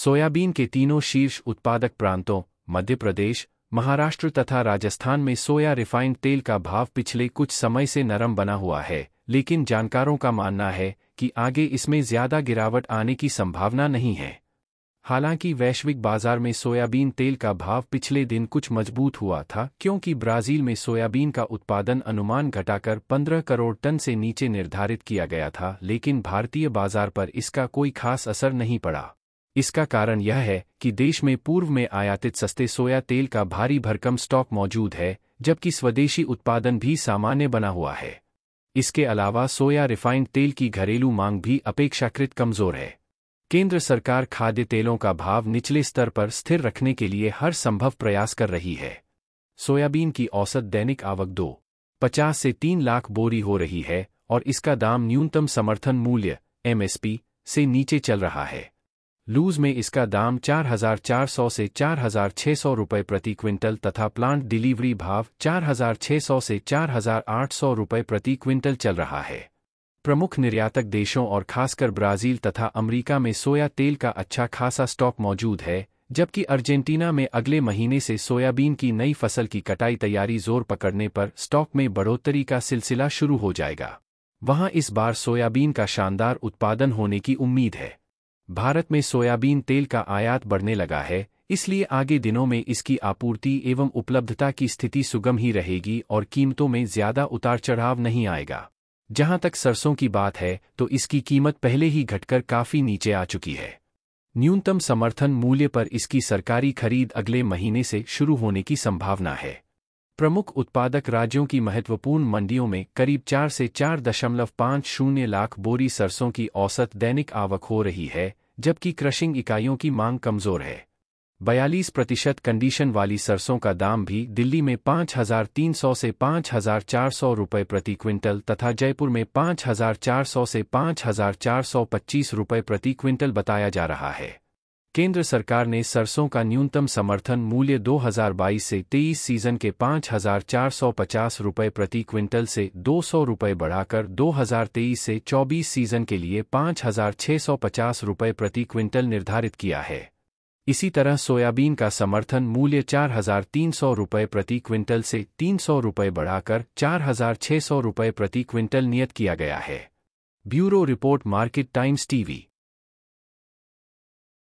soybean के तीनों शीर्ष उत्पादक प्रांतों मध्य प्रदेश महाराष्ट्र तथा राजस्थान में सोया रिफाइंड तेल का भाव पिछले कुछ समय से नरम बना हुआ है लेकिन जानकारों का मानना है कि आगे इसमें ज्यादा गिरावट आने की संभावना नहीं है हालांकि वैश्विक बाजार में सोयाबीन तेल का भाव पिछले दिन कुछ मजबूत हुआ था क्योंकि ब्राजील में सोयाबीन का उत्पादन अनुमान घटाकर 15 करोड़ टन से नीचे निर्धारित किया गया था लेकिन भारतीय बाजार पर इसका कोई खास असर नहीं पड़ा इसका कारण यह है कि देश में पूर्व में आयातित सस्ते सोया तेल का भारी भरकम स्टॉक मौजूद है जबकि स्वदेशी उत्पादन भी सामान्य बना हुआ है इसके अलावा सोया रिफाइंड तेल की घरेलू मांग भी अपेक्षाकृत कमजोर है केंद्र सरकार खाद्य तेलों का भाव निचले स्तर पर स्थिर रखने के लिए हर संभव प्रयास कर रही है सोयाबीन की औसत दैनिक आवक दो पचास से तीन लाख बोरी हो रही है और इसका दाम न्यूनतम समर्थन मूल्य एमएसपी से नीचे चल रहा है लूज में इसका दाम 4,400 से 4,600 रुपए प्रति क्विंटल तथा प्लांट डिलीवरी भाव 4,600 से 4,800 रुपए प्रति क्विंटल चल रहा है प्रमुख निर्यातक देशों और खासकर ब्राज़ील तथा अमेरिका में सोया तेल का अच्छा खासा स्टॉक मौजूद है जबकि अर्जेंटीना में अगले महीने से सोयाबीन की नई फसल की कटाई तैयारी जोर पकड़ने पर स्टॉक में बढ़ोतरी का सिलसिला शुरू हो जाएगा वहां इस बार सोयाबीन का शानदार उत्पादन होने की उम्मीद है भारत में सोयाबीन तेल का आयात बढ़ने लगा है इसलिए आगे दिनों में इसकी आपूर्ति एवं उपलब्धता की स्थिति सुगम ही रहेगी और कीमतों में ज्यादा उतार चढ़ाव नहीं आएगा जहां तक सरसों की बात है तो इसकी कीमत पहले ही घटकर काफी नीचे आ चुकी है न्यूनतम समर्थन मूल्य पर इसकी सरकारी खरीद अगले महीने से शुरू होने की संभावना है प्रमुख उत्पादक राज्यों की महत्वपूर्ण मंडियों में करीब चार से चार दशमलव पाँच शून्य लाख बोरी सरसों की औसत दैनिक आवक हो रही है जबकि क्रशिंग इकाइयों की मांग कमजोर है बयालीस प्रतिशत कंडीशन वाली सरसों का दाम भी दिल्ली में पाँच हजार तीन सौ से पाँच हजार चार सौ रुपये प्रति क्विंटल तथा जयपुर में 5,400 हजार चार सौ से पाँच हजार चार सौ पच्चीस रुपये प्रति क्विंटल बताया जा रहा है केंद्र सरकार ने सरसों का न्यूनतम समर्थन मूल्य 2022 से 23 सीजन के 5,450 रुपये प्रति क्विंटल से 200 रुपये बढ़ाकर 2023 से 24 सीजन के लिए 5,650 रुपये प्रति क्विंटल निर्धारित किया है इसी तरह सोयाबीन का समर्थन मूल्य 4,300 रुपये प्रति क्विंटल से 300 रुपये बढ़ाकर 4,600 रुपये प्रति क्विंटल नियत किया गया है bureau report Market Times TV